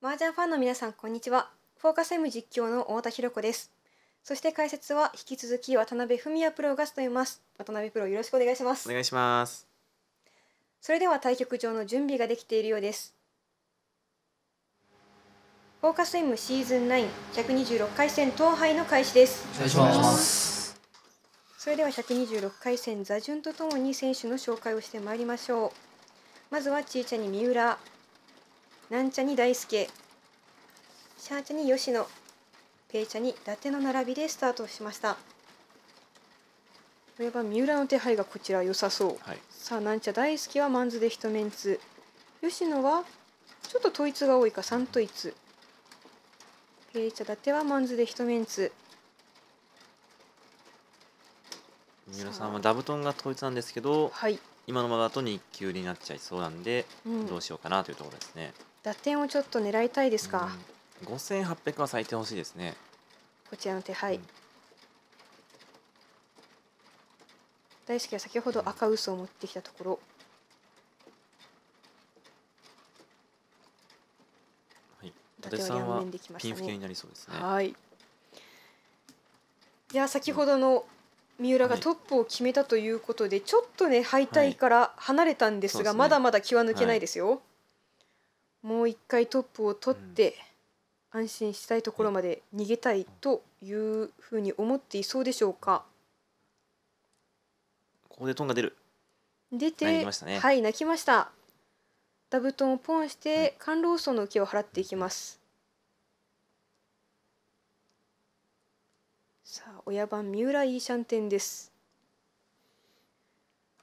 麻雀ファンの皆さん、こんにちは。フォーカス M 実況の太田博子です。そして解説は引き続き渡辺文也プロが務めます。渡辺プロ、よろしくお願いします。お願いします。それでは対局場の準備ができているようです。フォーカス M シーズン9、126回戦東杯の開始です。お願いします。それでは126回戦座順とともに選手の紹介をしてまいりましょう。まずはちいちゃんに三浦、なんちゃに大輔シャーチャに吉野ペイチャに伊達の並びでスタートしましたこれは三浦の手配がこちら良さそう、はい、さあなんちゃ大好きはマンズで一メンツ吉野はちょっと統一が多いか三統一。ペイチャ伊達はマンズで一メンツ三浦さんはダブトンが統一なんですけど、はい、今のままだと2級になっちゃいそうなんで、うん、どうしようかなというところですね。打点をちょっと狙いたいですか。五千八百は最低欲しいですね。こちらの手配。うん、大輔は先ほど赤嘘を持ってきたところ。はい。伊達さんはピンフになりそうですね。はい。いや先ほどの三浦がトップを決めたということで、はい、ちょっとね敗退から離れたんですが、はいすね、まだまだ気は抜けないですよ。はいもう一回トップを取って安心したいところまで逃げたいというふうに思っていそうでしょうかここでトンが出る出て、ね、はい泣きましたダブトンをポンして甘露層の受けを払っていきます、さあ親番三浦イーシャンテンです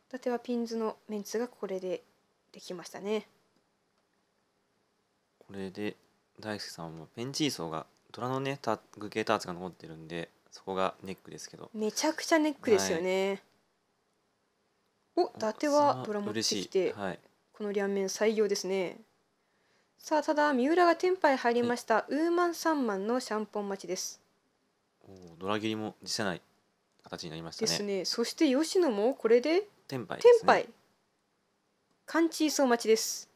伊達はピンズのメンツがこれでできましたねこれで大輔さんもペンチーソーが虎ラのねタグ系ターツが残ってるんでそこがネックですけどめちゃくちゃネックですよね、はい、お伊達はドラ持ってきて、はい、この両面採用ですねさあただ三浦がテンパイ入りました、ウーマンサンマンのシャンポン待ちですおドラ切りも辞さない形になりましたねですねそして吉野もこれでテンパイ、ね、テンパイカンチーソー待ちです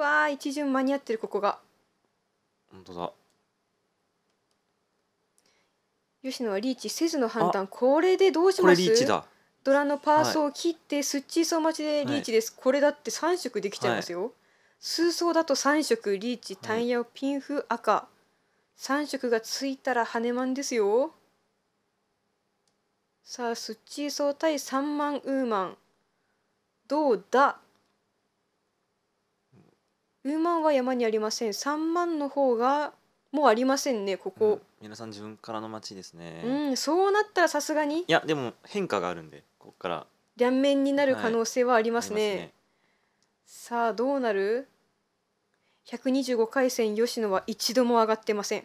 わあ一巡間に合ってるここが本当だ吉野はリーチせずの判断これでどうしますリーチだドラのパーソを切って、スッチーソー待ちでリーチです、はい、これだって3色できちゃいますよ、はい、数層だと3色リーチタイヤをピンフ赤、3色がついたら羽マンですよさあスッチーソー対3万ウーマンどうだ馬は山にありません三万の方がもうありませんねここ、うん、皆さん自分からの町ですねうんそうなったらさすがにいやでも変化があるんでここから両面になる可能性はありますねはいすね、さあどうなる125回戦吉野は一度も上がってません、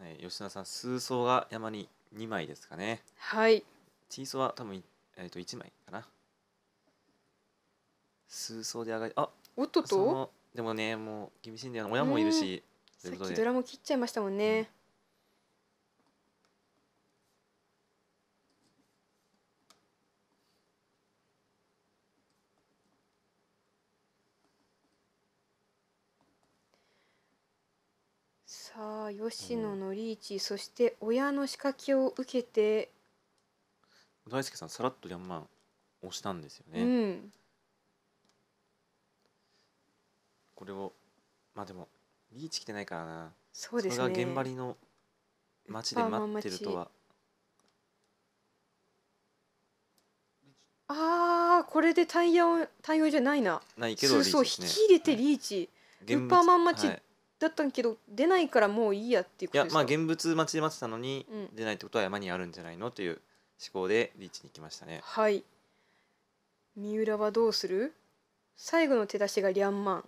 はい、吉野さん数層が山に2枚ですかねはい小層は多分、えー、と1枚かな数層で上がりあおっととでもねもう厳しいんだよ親もいるし、さっきドラも切っちゃいましたもんね、さあ吉野のリーチ、そして親の仕掛けを受けて大輔さんさらっとヤンマン押したんですよね、うん、これをまあでもリーチ来てないからなそうですねそれが現場りの街で待ってるとはあーこれでタイヤをタイヤじゃないなないけど、ね、そう引き入れてリーチ、はい、ウーパーマン待だったんけど、はい、出ないからもういいやっていうことですかいやまあ現物待ちで待ってたのに、出ないってことは山にあるんじゃないのという思考でリーチに行きましたねはい三浦はどうする最後の手出しがリャンマン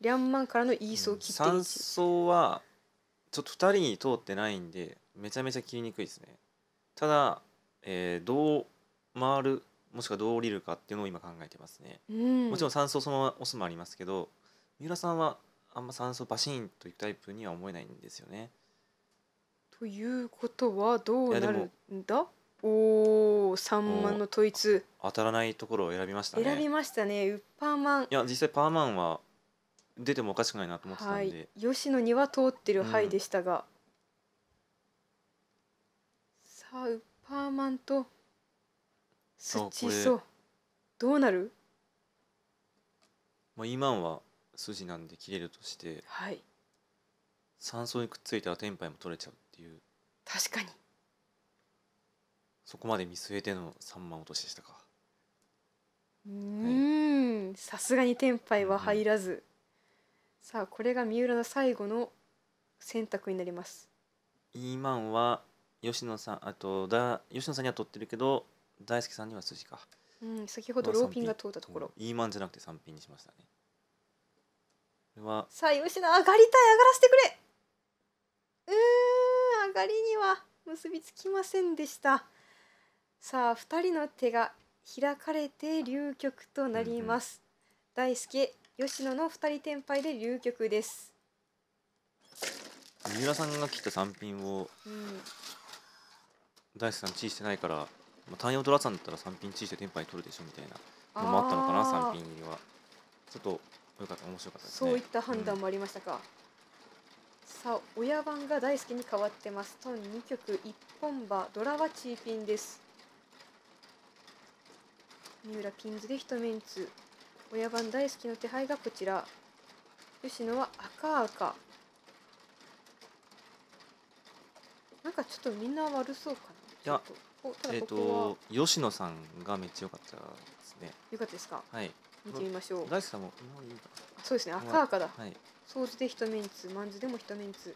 リャンマンからのイーソー切って3層はちょっと2人に通ってないんでめちゃめちゃ切りにくいですねただ、えー、どう回るもしくはどう降りるかっていうのを今考えてますね、うん、もちろん3層そのまま押すもありますけど三浦さんはあんま3層バシーンといくタイプには思えないんですよねということはどうなるんだおお3万の統一当たらないところを選びましたね選びましたねウッパーマンいや実際パーマンは出てもおかしくないなと思ってたんで、はい、吉野には通ってる範囲でしたが、うん、さあウッパーマンとスチソどうなるまあ、今は筋なんで切れるとして、はい、酸素にくっついたら天杯も取れちゃうっていう確かにそこまで見据えての3万落としでしたかうん、はい、さすがに天杯は入らず、うんさあこれが三浦の最後の選択になります。イーマンは吉野さんあとだ吉野さんには取ってるけど大輔さんには筋か。うん先ほどローピンが通ったところ。イーマンじゃなくて三ピンにしましたね。これはさあ吉野上がりたい上がらせてくれ。うん上がりには結びつきませんでした。さあ二人の手が開かれて流局となります。うんうん、大輔吉野の二人転廃で流局です三浦さんが切った三品を、うん、大輔さんチーしてないから、まあ、単用ドラさんだったら三品チーして転廃取るでしょみたいなのもあったのかな三品入はちょっとよかった面白かったです、ね、そういった判断もありましたか、うん、さあ親番が大好きに変わってますトン2曲1本場ドラはチーピンです三浦ピンズで一メンツ親番大好きの手配がこちら吉野は赤赤なんかちょっとみんな悪そうかないやえっ、ー、と吉野さんがめっちゃ良かったですね良かったですかはい見てみましょう大好きさんもいいそうですね赤赤だはい掃除で一メンツマンズでも一メンツ伊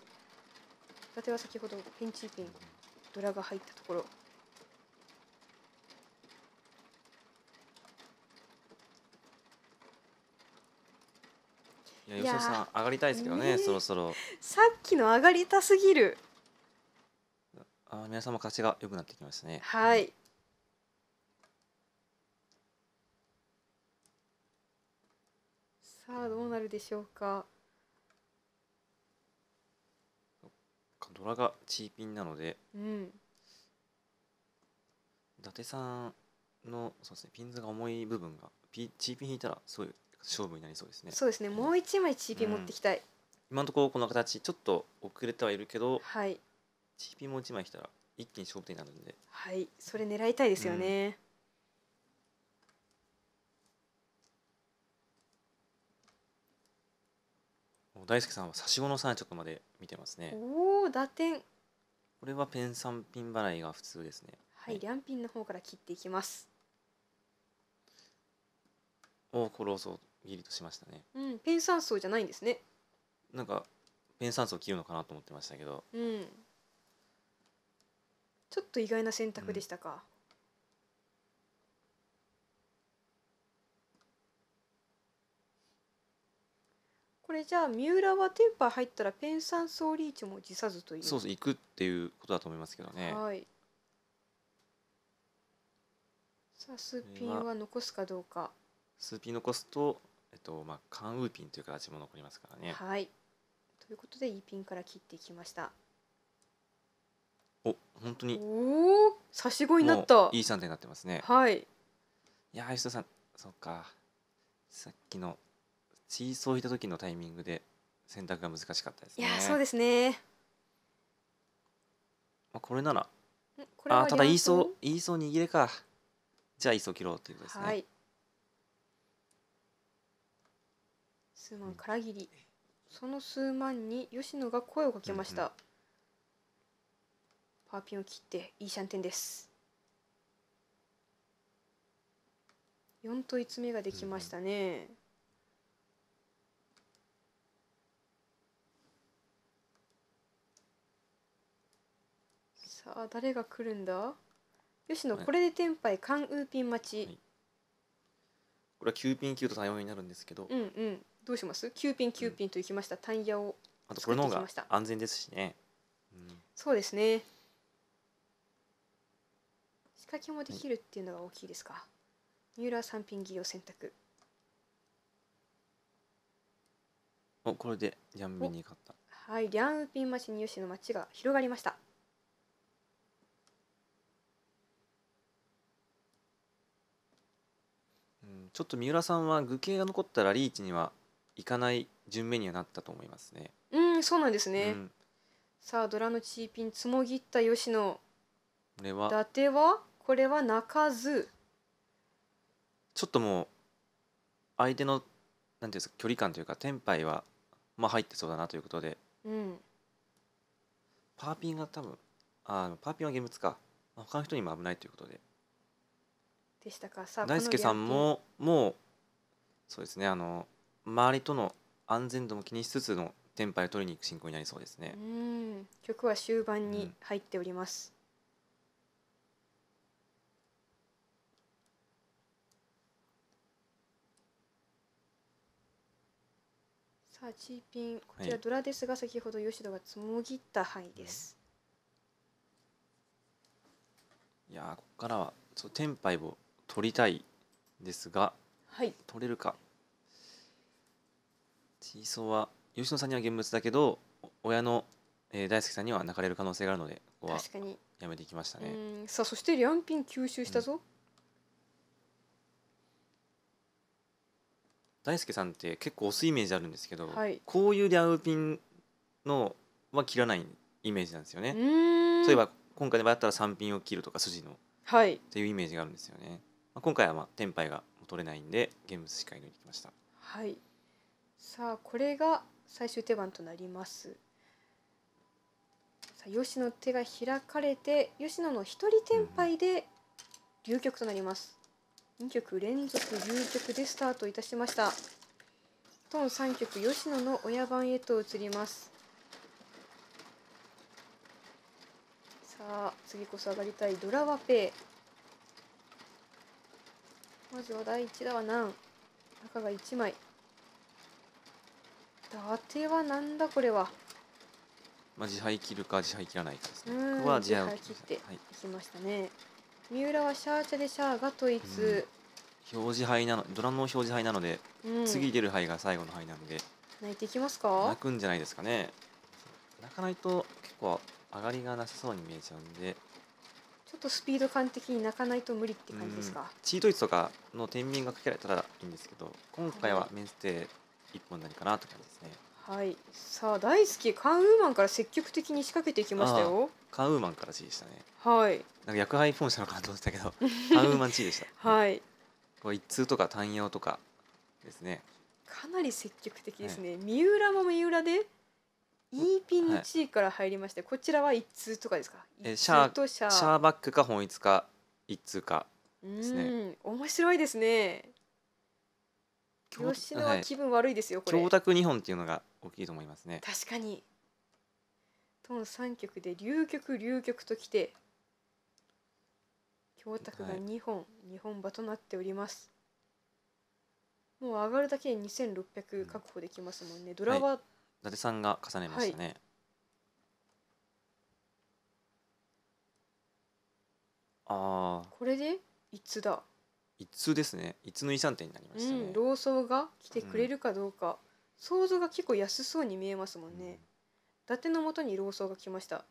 達は先ほどピンチーピンドラが入ったところいやさん上がりたいですけどね、そろそろさっきの上がりたすぎるあ皆様勝ちが良くなってきますねはい、うん、さあどうなるでしょうかドラがチーピンなので、うん、伊達さんのそうですねピンズが重い部分がピチーピン引いたらすごい勝負になりそうですね。そうですね。もう一枚ピ p 持ってきたい。今のところこの形ちょっと遅れてはいるけど、はい、ピ p もう一枚来たら一気に勝負手になるんで。はい、それ狙いたいですよね。うん、大輔さんは差し子の3とまで見てますね。おお、打点。これはペン三ピン払いが普通ですね。はい、はい、両ピンの方から切っていきます。おお、殺そう。ギリとしましたね。うん、ペン酸層じゃないんですね。なんかペン酸素切るのかなと思ってましたけど、うん、ちょっと意外な選択でしたか、うん、これじゃあ三浦はテンパ入ったらペン酸素リーチも辞さずというそうそう行くっていうことだと思いますけどねはいさあスーピンは残すかどうかスーピン残すとえっとまあ関ウーピンという形も残りますからね。はいということでイーピンから切っていきました。お本当におお差し子になったいい3点になってますね。はいいやー吉田さんそっかさっきのチーソーいた時のタイミングで選択が難しかったですいやそうですねまあ、これならんこれあはーただイーソーイーソー握れかじゃあイーソー切ろうということですね。はい数万からぎりその数万に吉野が声をかけました、うんうん、パーピンを切っていいシャンテンです4と5目ができましたね、うんさあ誰が来るんだ吉野これで天杯ンウーピン待ち、はい、これは9ピン級と対応になるんですけど、うんうん、どうします9ピン9ピンといきました、タイヤをあとこれの方が安全ですしね、うん、そうですね仕掛けもできるっていうのが大きいですか、三浦三ピン切りを選択おこれでリャンに勝ったはいリャンウピン町に吉の町が広がりましたちょっと三浦さんは愚形が残ったらリーチには行かない順目にはなったと思いますね。うんそうなんですね。うんさあドラのチーピンつもぎった吉野。これは伊達はこれは泣かず。ちょっともう相手のなんていうんですか距離感というかテンパイはまあ入ってそうだなということで。うん。パーピンが多分あの、パーピンは現物か。まあ他の人にも危ないということで。でしたかさあ大輔さんももうそうですねあの周りとの安全度も気にしつつのテンパイを取りに行く進行になりそうですね。うん曲は終盤に入っております。うん、さあ、チーピン、こちらドラですが、先ほど吉田がつもぎった範囲です。うん、いやここからは、そう、テンパイを取りたいですが。はい。取れるか。シーは吉野さんには現物だけど親の、えー、大好きさんには泣かれる可能性があるのでここはやめていきましたねさあそしてリャンピン吸収したぞ、うん、大輔さんって結構押すイメージあるんですけど、はい、こういうリャンピンのは切らないイメージなんですよねうそいえば今回でやったら3ピンを切るとか筋の、はい、っていうイメージがあるんですよね、まあ、今回はまあ天杯が取れないんで現物しか抜いてきましたはいさあこれが最終手番となります。さあ吉野手が開かれて吉野の一人天敗で流局となります。2局連続流局でスタートいたしました。トン3局吉野の親番へと移ります。さあ次こそ上がりたいドラワペまずは第1打は難赤が1枚伊達はなんだこれはまあ自敗切るか自敗切らないかですね僕は自敗切ってはいきましたね、三浦はシャーチャでシャーがといつ、表示牌なのドラムの表示牌なので、うん、次出る牌が最後の牌なので泣いていきますか泣くんじゃないですかね泣かないと結構上がりがなさそうに見えちゃうんでちょっとスピード感的に泣かないと無理って感じですか、うチートイツとかの天秤がかけられたらいいんですけど今回はメンステ一本なりかなって感じですね。はい、さあ大好きカンウーマンから積極的に仕掛けていきましたよ。カンウーマンから地でしたね。はい。なんか薬配本社のかなと思ってたけど、カンウーマン地でした。はい。これ一通とか単用とかですね。かなり積極的ですね。はい、三浦も三浦で。イーピンの地位から入りまして、はい、こちらは一通とかですか。えシャーシャーバックか本一か一通かですね。面白いですね。吉野は気分悪いですよ、はい、これ。教託二本っていうのが大きいと思いますね。確かに。トン三曲で流曲流曲ときて。京託が二本、二、はい、本場となっております。もう上がるだけで2600確保できますもんね。うん、ドラは、はい、伊達さんが重ねましたね。はいあこれでいつだ一通ですね一通の遺産店になりましたね、うん、老僧が来てくれるかどうか、想像が結構安そうに見えますもんね、うん、伊達のもに老僧が来ました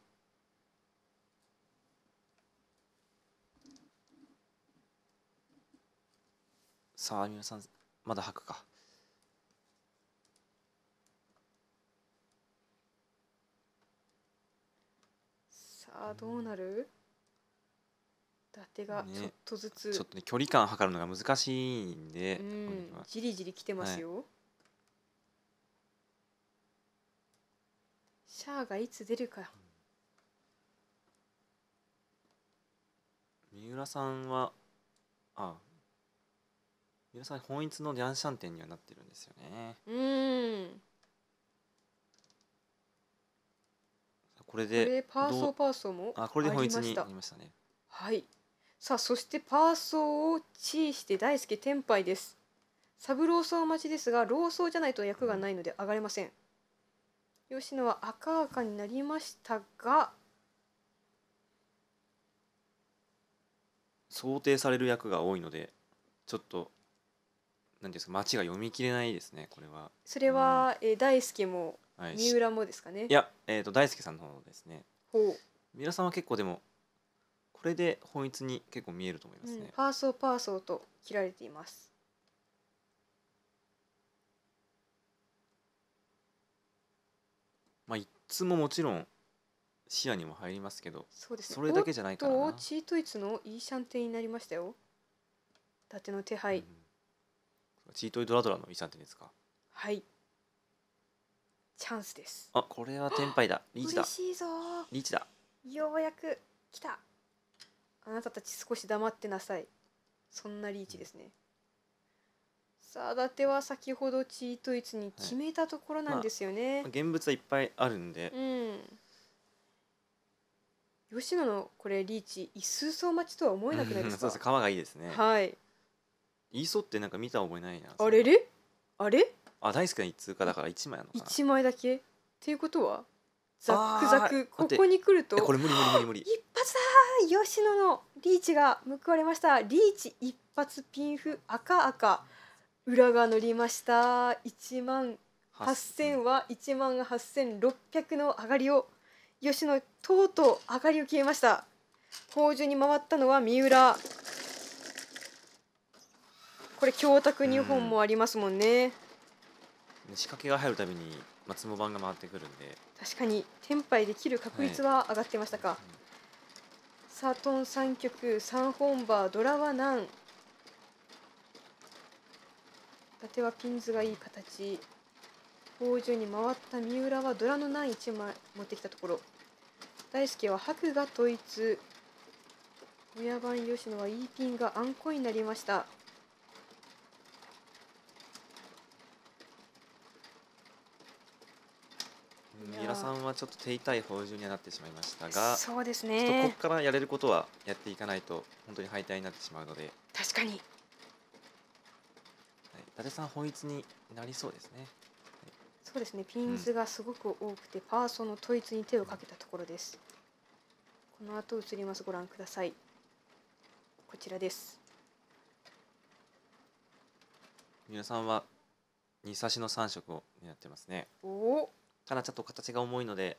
さあ皆さんまだ吐くかさあどうなる、伊達がちょっとずつ、ね、ちょっとね距離感測るのが難しいんで、じりじり来てますよ、はい、シャアがいつ出るか、三浦さんはあ三浦さん本一のリャンシャン店にはなってるんですよねうんこれでこれパーソーパーソーもあこれで本一になりましたねはいさあそしてパーソーをチーして大好き天杯ですサブローソー待ちですがローソーじゃないと役がないので上がれません吉野は赤赤になりましたが想定される役が多いのでちょっと何ですか町が読み切れないですねこれはそれは、うん、えー、大輔も三浦もですかね、はい、いや、えーと大輔さんの方ですねほう三浦さんは結構でもこれで本一に結構見えると思いますね、うん、パーソーパーソーと切られていますまあ一通ももちろん視野にも入りますけどそうです、ね、それだけじゃないからなチートイツのイーシャンテンになりましたよ伊達の手配、うん、チートイドラドラのイーシャンテンですかはいチャンスですあこれは天敗だリーチだリーチだようやく来たあなたたち少し黙ってなさい。そんなリーチですね。さあ伊達は先ほどチートイツに決めたところなんですよね。まあ、現物はいっぱいあるんで。うん。吉野のこれリーチ一数層待ちとは思えなくないですか。そうです。がいいですね。はい。イーソってなんか見た覚えないな。あれれ？あれ？あ大好きな一通貨だから一枚なのかな。一枚だけ。っていうことはザックザクここに来るとこれ無理無理無理無理一発だ吉野のリーチが報われましたリーチ一発ピンフ赤赤裏が乗りました一万八千は一万八千六百の上がりを吉野とうとう上がりを消えました宝珠に回ったのは三浦これ強託二本もありますもんね、ん、仕掛けが入るたびに松本版が回ってくるんで確かに天杯できる確率は上がってましたか、はい、サートン3曲3本バードラは何伊達はピンズがいい形宝珠に回った三浦はドラのない1枚持ってきたところ大輔は白が統一親番吉野はいいピンがあんこになりました三浦さんはちょっと手痛い報酬にはなってしまいましたがそうですねここからやれることはやっていかないと本当に敗退になってしまうので確かに、はい、伊達さん本一になりそうですね、はい、そうですねピンズがすごく多くて、うん、パーソンの統一に手をかけたところです、この後映りますご覧くださいこちらです三浦さんは二差しの三色を狙ってますねおおからちょっと形が重いので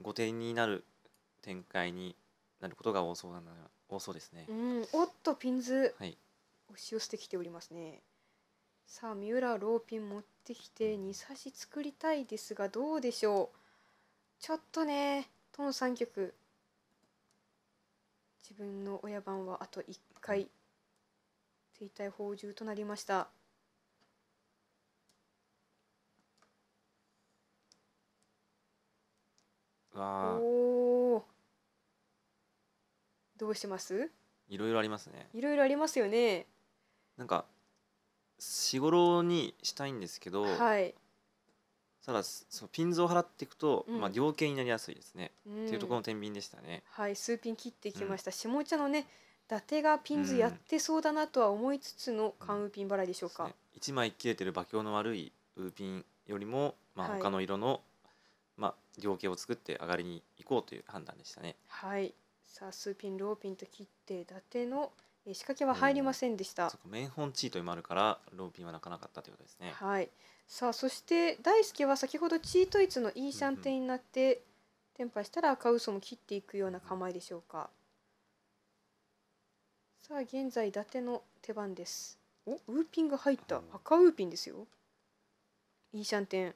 後手になる展開になることが多そうなの多そうですね。うん、おっとピンズ、はい、押し寄せてきておりますね。さあ三浦ローピン持ってきて2差し作りたいですがどうでしょうちょっとねトン3局自分の親番はあと1回、うん、手痛い放獣となりました。わあおどうしますいろいろありますねいろいろありますよねなんか仕頃にしたいんですけど、はい、ただそのピンズを払っていくと、うんまあ両形になりやすいですね、うんっていうところの天秤でしたねはい数ピン切ってきました、下茶のね伊達がピンズやってそうだなとは思いつつの関羽ピン払いでしょうか、そうですね一枚切れてる馬強の悪いウーピンよりもまあ他の色のまあ、量刑を作って上がりに行こうという判断でしたね。はいさあ数ピンローピンと切って伊達の仕掛けは入りませんでした。うん、面本チートにもあるからローピンはなかなかったということですね。はい。さあそして大輔は先ほどチートイツのイーシャンテンになって、うんうん、テンパしたら赤嘘も切っていくような構えでしょうか。さあ現在伊達の手番です。おウーピンが入った、赤ウーピンですよ。イーシャンテン。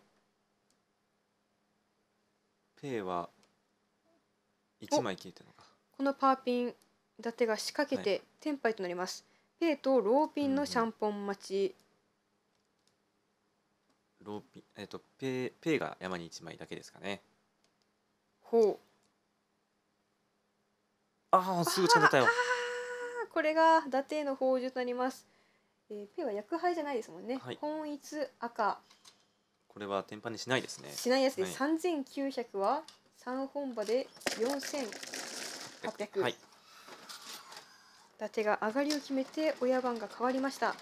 ペイは1枚消えてるのかこのパーピン伊達が仕掛けてテンパイとなります、ペイとローピンのシャンポン待ち、ローピンえっとペイペイが山に1枚だけですかねほうああすぐ近づいたよあーこれが伊達の宝珠となります、えー、ペイは薬牌じゃないですもんね、はい本一赤これは天板にしないですねしないやつです、はい、3900は3本場で4800、はい、伊達が上がりを決めて親番が変わりました伊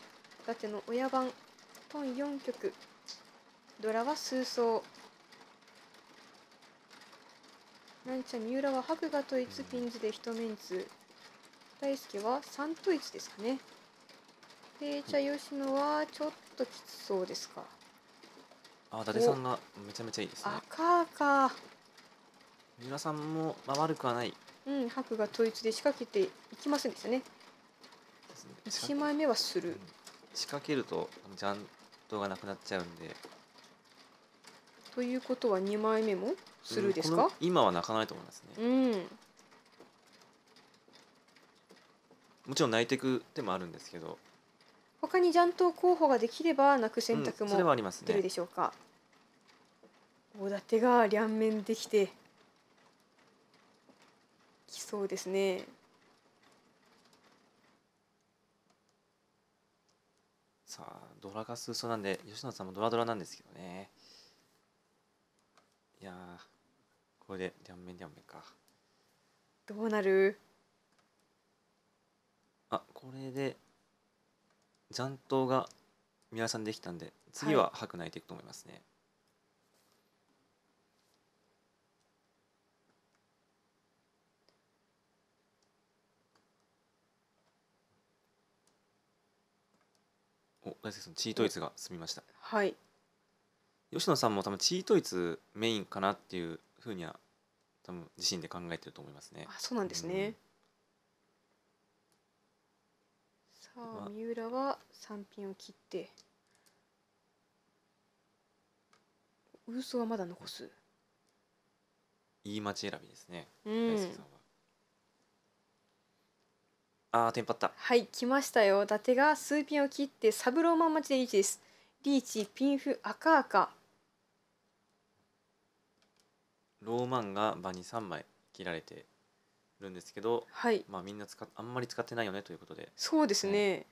達の親番トン4曲ドラは数層なんちゃ三浦は白がといつピンズで一メンツ大輔は3と1ですかねで茶吉野はちょっときつそうですか、あ伊達さんがめちゃめちゃいいですね赤か三浦さんも、まあ、悪くはないうん白が統一で仕掛けていきますんですね一、枚目はする、仕掛けるとジャントがなくなっちゃうんでということは二枚目もするですか、うん、今は泣かないと思いますね、うん、もちろん泣いていく手もあるんですけど他にジャン党候補ができれば泣く選択も、うん出るでしょうか大館が両面できてきそうですねさあドラが数層なんで吉野さんもドラドラなんですけどねいやこれで両面両面かどうなるあこれで残党が皆さんできたんで次は白内いていくと思いますね、はいお大輔さんチートイツが済みましたはい吉野さんも多分チートイツメインかなっていうふうには多分自身で考えてると思いますねあそうなんですね、うんさあ三浦は3品を切ってウーソはまだ残すいい町選びですね、うん、大輔さんはあーテンパったはい来ましたよ伊達が数ピンを切ってサブローマン待でリーチですリーチピンフ赤赤ローマンが場に3枚切られてるんですけど、はい、まあみんな使あんまり使ってないよねということでそうですね、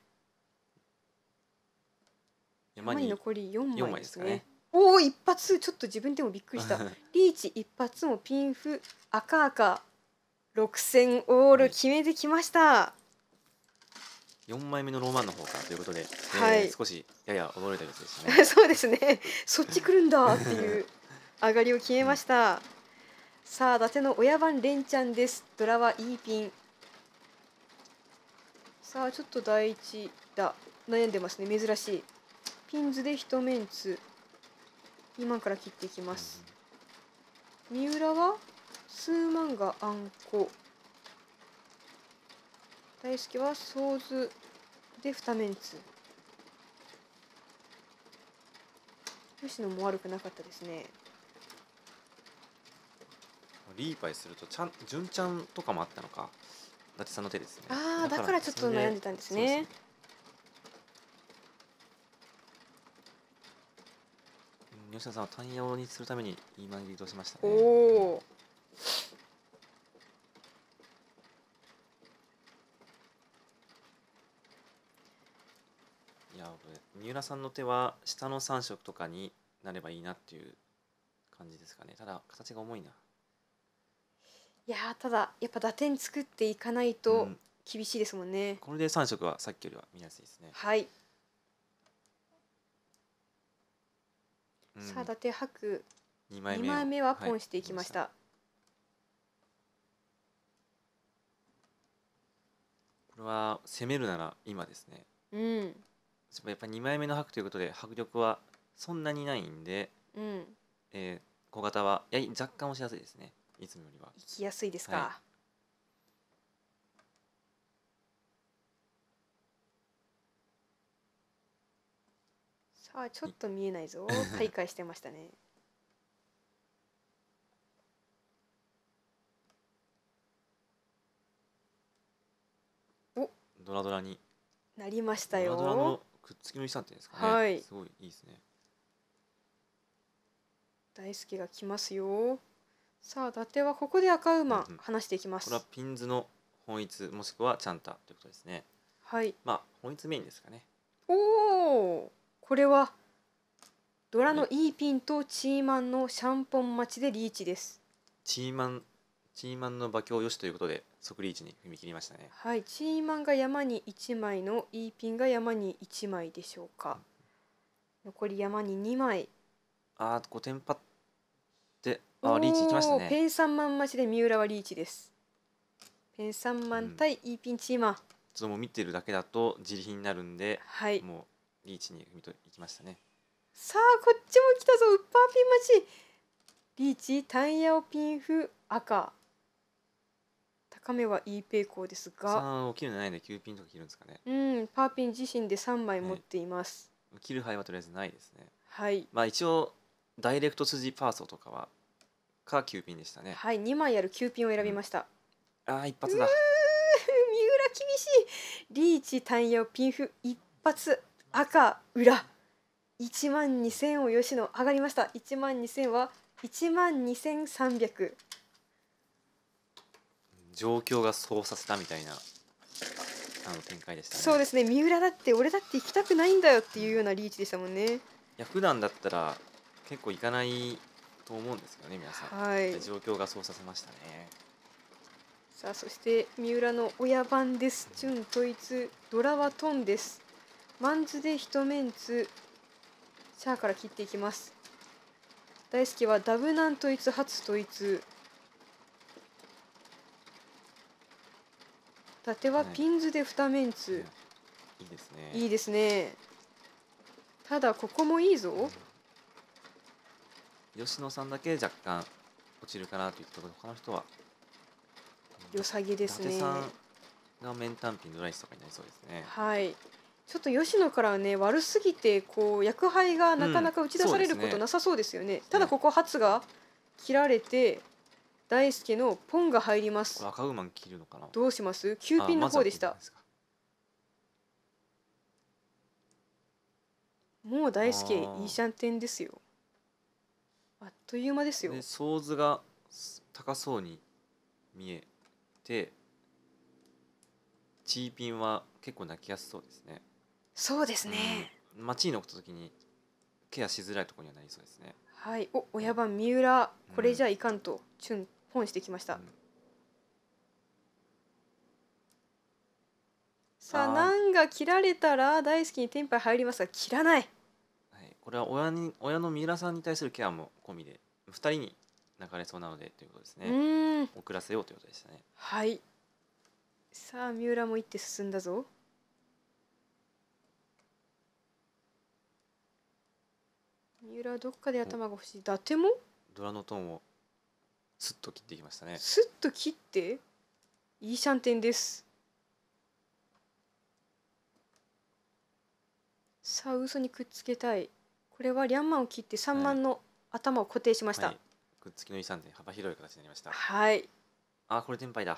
うん、山に残り4枚、ですかねおお一発ちょっと自分でもびっくりした リーチ一発もピンフ赤赤6戦オール決めてきました、はい、4枚目のローマンの方かということで、はい、少しやや驚いたやつですね そうですねそっち来るんだっていう上がりを消えました、うんさあ伊達の親番連ちゃんですドラはいいピンさあちょっと第一だ悩んでますね珍しいピンズで一面ンツ2万から切っていきます三浦は数万があんこ大輔はソーズで二面ン吉野も悪くなかったですねリーパイするとちゃん純ちゃんとかもあったのか伊達さんの手ですねああだからちょっと悩んでたんですね吉田さんは単用にするためにりとしました、ね、おお、うん、いや三浦さんの手は下の3色とかになればいいなっていう感じですかねただ形が重いないやただやっぱ打点作っていかないと厳しいですもんね、うん、これで3色はさっきよりは見やすいですねはいうん、さあ伊達白2枚 ,2 枚目はポンしていきましたはい、これは攻めるなら今ですねうんやっぱ2枚目の白ということで迫力はそんなにないんで、うんえー、小型はや若干押しやすいですねいつもよりは行きやすいですか、はい、さあちょっと見えないぞ 開会してましたねおドラドラになりましたよドラドラのくっつきの遺産ってうんですかね、はい、すごいいいですね大好きが来ますよさあ伊達はここで赤馬、話していきますこれはピンズの本一もしくはチャンタということですねはいまあ本一メインですかねおおこれはドラのイーピンとチーマンのシャンポン待ちでリーチですチーマンチーマンの馬強よしということで即リーチに踏み切りましたねはいチーマンが山に1枚のイーピンが山に1枚でしょうか、うん、残り山に2枚ああ5点パッであリーチ行きましたねペン三万待ちで三浦はリーチですペン三万対イーピンチーマン、うん、ちょっともう見てるだけだと自利品になるんで、はい、もうリーチに踏みと行きましたねさあこっちも来たぞウッパーピン待ちリーチタイヤをピンフ赤高めはイーペイコーですが3を切るのないので9ピンとか切るんですかねうんパーピン自身で3枚持っています、ね、切る牌はとりあえずないですねはいまあ一応ダイレクト筋パーソとかはか9ピンでしたねはい2枚ある9ピンを選びました、うん、あー一発だ三浦厳しいリーチ単用ピンフ一発赤裏1万2000を吉野上がりました1万2000は1万2300状況がそうさせたみたいなあの展開でした、ね、そうですね三浦だって俺だって行きたくないんだよっていうようなリーチでしたもんねいや普段だったら結構行かないと思うんですよね皆さん、はい、状況がそうさせましたねさあそして三浦の親番ですチュントイツドラはトンですマンズで一メンツシャーから切っていきます大好きはダブナントイツ初トイツ縦はピンズで二メンツ、はい、いいですねいいですねただここもいいぞ、うん吉野さんだけ若干落ちるかなといったところ他の人は良さげですね伊達さんが面単品のライスとかになりそうですねはいちょっと吉野からはね悪すぎてこう薬杯がなかなか打ち出されることなさそうですよねうんね、ただここ初が切られて大輔のポンが入ります赤ウマン切るのかなどうしますキピンの方でした、ま、もう大輔いいシャンテンですよあっという間ですよで想図が高そうに見えてチーピンは結構泣きやすそうですねそうですね、うん、に残った時にケアしづらいところにはなりそうですねはいお親番三浦これじゃいかんと、ん、チュンポンしてきました、うん、さあ何が切られたら大好きにテンパイ入りますが切らないこれは親に親のミイラさんに対するケアも込みで2人に流れそうなのでということですね遅らせようということでしたねはいさあ三浦も一手進んだぞ三浦どっかで頭が欲しい伊達もドラのトーンをスッと切っていきましたねスッと切っていいシャンテンですさあ嘘にくっつけたいこれはリャンマンを切って三万の頭を固定しました、はい、くっつきの遺産で幅広い形になりましたはいあこれ天敗だ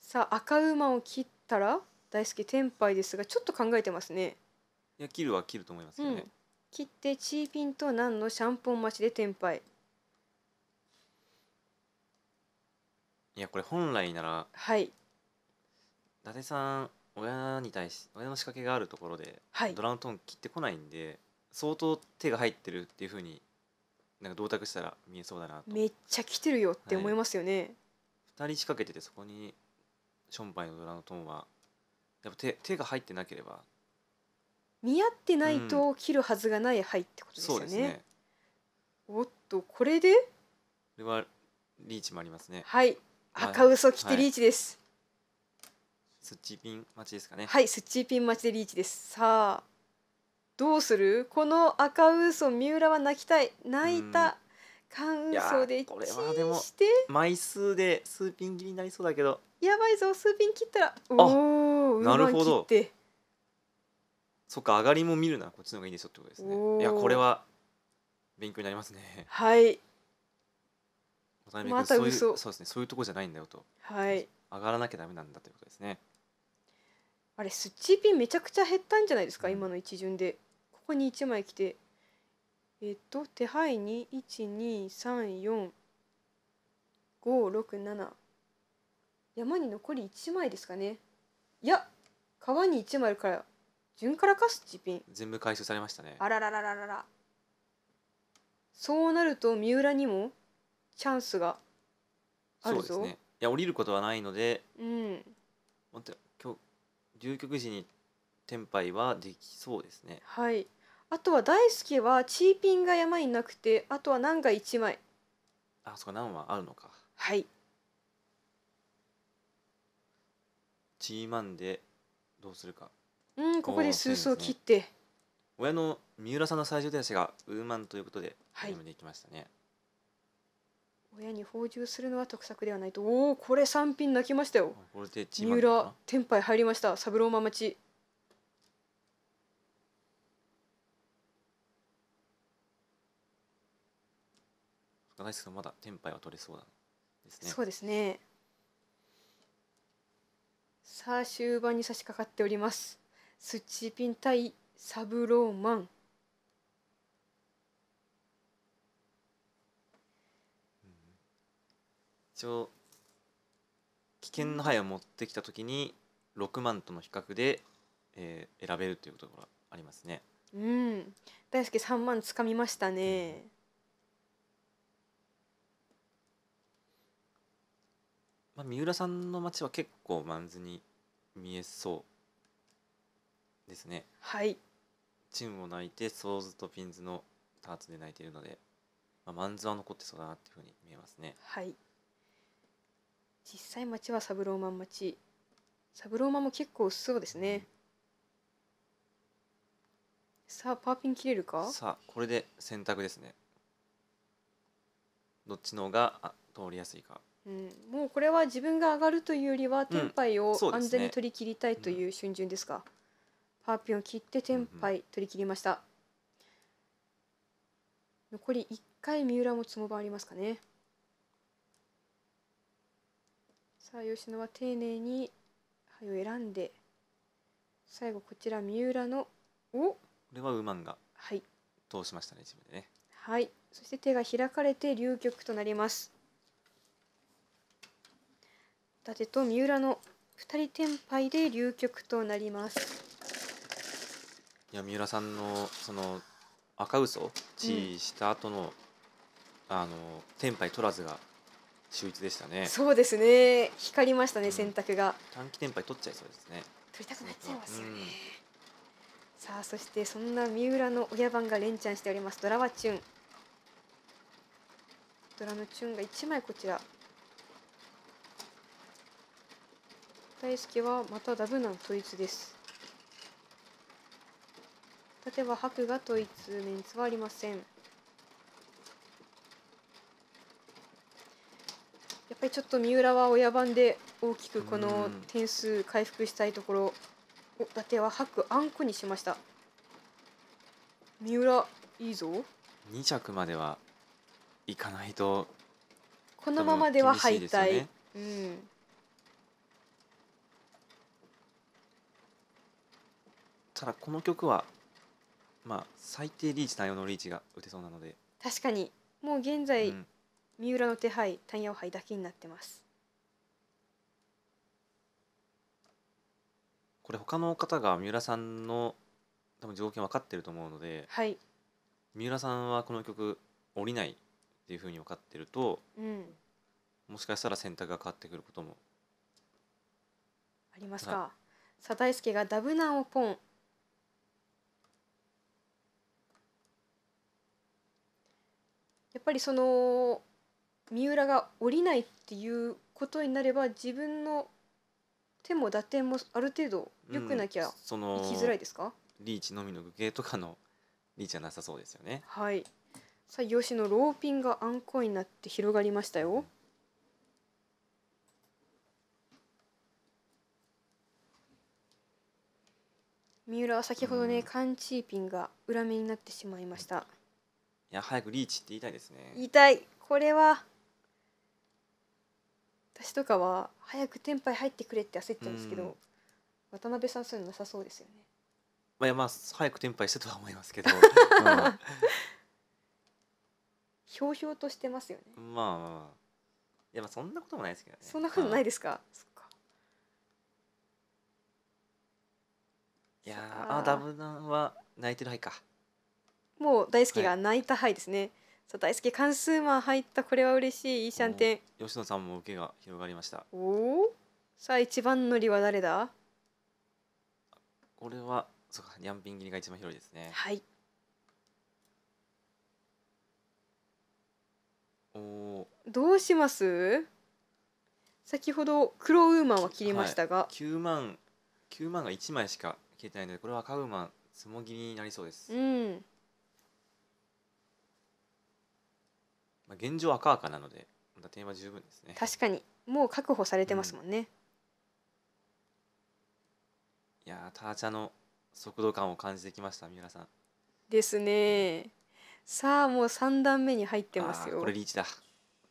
さあ赤馬を切ったら大好き天敗ですがちょっと考えてますねいや切るは切ると思いますけどね、うん、切ってチーピンと何のシャンポン待ちで天敗いやこれ本来ならはい伊達さん親に対し親の仕掛けがあるところで、はい、ドラのトーン切ってこないんで相当手が入ってるっていうふうになんか同卓したら見えそうだなとめっちゃ来てるよって思いますよね、はい、2人仕掛けててそこにションパイのドラのトーンはやっぱ手手が入ってなければ見合ってないと切るはずがない牌ってことですよねうんね、おっとこれでこれはリーチもありますねはい赤嘘切てリーチです、はい、スッチーピン待ちですかねはいスッチーピン待ちでリーチですさあどうするこの赤嘘三浦は泣きたい泣いた関嘘でこれはでも枚数で数ピン切りになりそうだけどやばいぞ数ピン切ったらおおなるほどそっか上がりも見るなこっちの方がいいですよってことですねいやこれは勉強になりますねはいまた嘘そうそうですねそういうとこじゃないんだよとはい上がらなきゃダメなんだということですねあれスッチーピンめちゃくちゃ減ったんじゃないですか、うん、今の一巡でここに1枚来てえっと手配に1234567山に残り1枚ですかねいや川に1枚あるから順からかすチピン全部回収されましたねあららららららそうなると三浦にもチャンスがあるぞそうですねいや降りることはないので、うん、本当今日竜局時に転廃はできそうですねはいあとは大輔はチーピンが山になくてあとは何が1枚あそこか何はあるのかはいチーマンでどうするかうんここで数層を切って、ね、親の三浦さんの最終手足がウーマンということで読いきましたね、はい親に放獣するのは得策ではないとおおこれ3品泣きましたよこれで三浦天杯入りました三郎ママチですけどまだテンパイは取れそうだですねそうですねさあ終盤に差し掛かっておりますスチピン対サブローマン一応危険の牌を持ってきた時に6万との比較で、えー、選べるというところがありますね。うん、大輔3万つかみましたね。うんまあ、三浦さんの町は結構マンズに見えそうですねはいチンを泣いてソーズとピンズのターツで泣いているので、まあ、マンズは残ってそうだなっていうふうに見えますねはい実際町はサブローマン町サブローマンも結構薄そうですね、うん、さあパーピン切れるかさあこれで選択ですねどっちの方が通りやすいかうん、もうこれは自分が上がるというよりは天敗を安全に取り切りたいという春順ですか、うんねうん、パーピンを切って天敗取り切りました、うんうん、残り1回三浦もつもばありますかねさあ吉野は丁寧に牌を選んで最後こちら三浦のおこれはウマンが通しましたね、はい、自分でねはいそして手が開かれて流局となります伊達と三浦の2人転廃で流局となりますいや三浦さんのその赤嘘地位した後の、うん、あの転廃取らずが秀逸でしたねそうですね光りましたね、うん、選択が短期転廃取っちゃいそうですね取りたくなっちゃいますよね、うん、さあそしてそんな三浦の親番が連チャンしておりますドラはチュンドラのチュンが1枚こちら大輔はまたダブナン統一です。例えば白が統一メンツはありません。やっぱりちょっと三浦は親番で大きくこの点数回復したいところお伊達は白あんこにしました三浦いいぞ2着まではいかないとこのままでは敗退、ね、うんただこの曲はまあ最低リーチ対応のリーチが打てそうなので確かにもう現在、うん、三浦の手配タンヤ杯だけになってますこれ他の方が三浦さんの多分条件分かってると思うので、はい、三浦さんはこの曲降りないっていうふうに分かってると、うん、もしかしたら選択が変わってくることもありますか。さ大輔がダブナンをポンっぱりその三浦が降りないっていうことになれば自分の手も打点もある程度良くなきゃ行きづらいですか、うん、リーチのみの具形とかのリーチはなさそうですよね。はいさあ吉野ローピンがアあんこになって広がりましたよ。三浦は先ほどね、うん、カンチーピンが裏目になってしまいました。いや早くリーチって言いたいですね言いたいこれは私とかは早くテンパイ入ってくれって焦っちゃうんですけど、渡辺さんそういうのなさそうですよねまあいやまあ早くテンパイしてとは思いますけど、ま あ、ひょうひょうとしてますよねまあまあいやまあそんなこともないですけどねそんなことないですか、いやあダブナは泣いてないかもう大好きが泣いた杯ですね、はい、大好き関数マン入ったこれは嬉しいいいシャンテン吉野さんも受けが広がりましたおおさあ一番乗りは誰だこれはそうかニャンピン切りが一番広いですねはいおお。どうします先ほど黒ウーマンは切りましたが、はい、9万9万が1枚しか消えてないのでこれは赤ウマン相撲もぎになりそうですうんまあ、現状赤赤なのでまたテーマ十分ですね確かにもう確保されてますもんね、うん、いやターチャの速度感を感じてきました三浦さんですね、うん、さあもう3段目に入ってますよこれリーチだ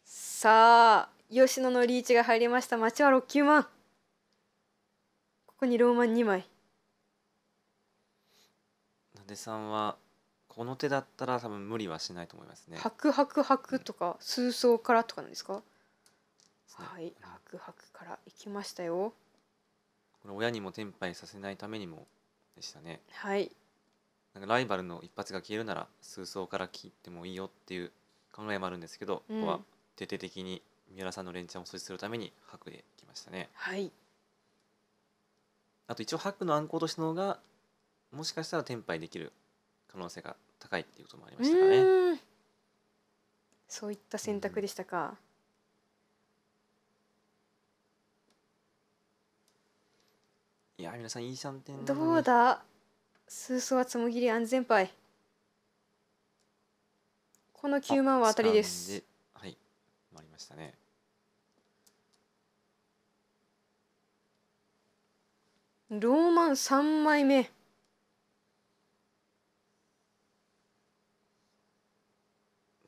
さあ吉野のリーチが入りました町は6 9万ここにローマン2枚なでさんはこの手だったら多分無理はしないと思いますね。白白白とか、数層からとかなんですか。すね、はい白白から行きましたよ。これ親にも転廃させないためにもでしたね。はい。なんかライバルの一発が消えるなら数層から切ってもいいよっていう考えもあるんですけど、うん、ここは徹底的に三浦さんの連チャンを阻止するために白できましたね。はい。あと一応白の暗号としてのがもしかしたら転廃できる可能性が高いっていうこともありましたかね。そういった選択でしたか。うん、いや皆さんいいどうだはつぎり安全牌この九万は当たりですはいりましたねローマン3枚目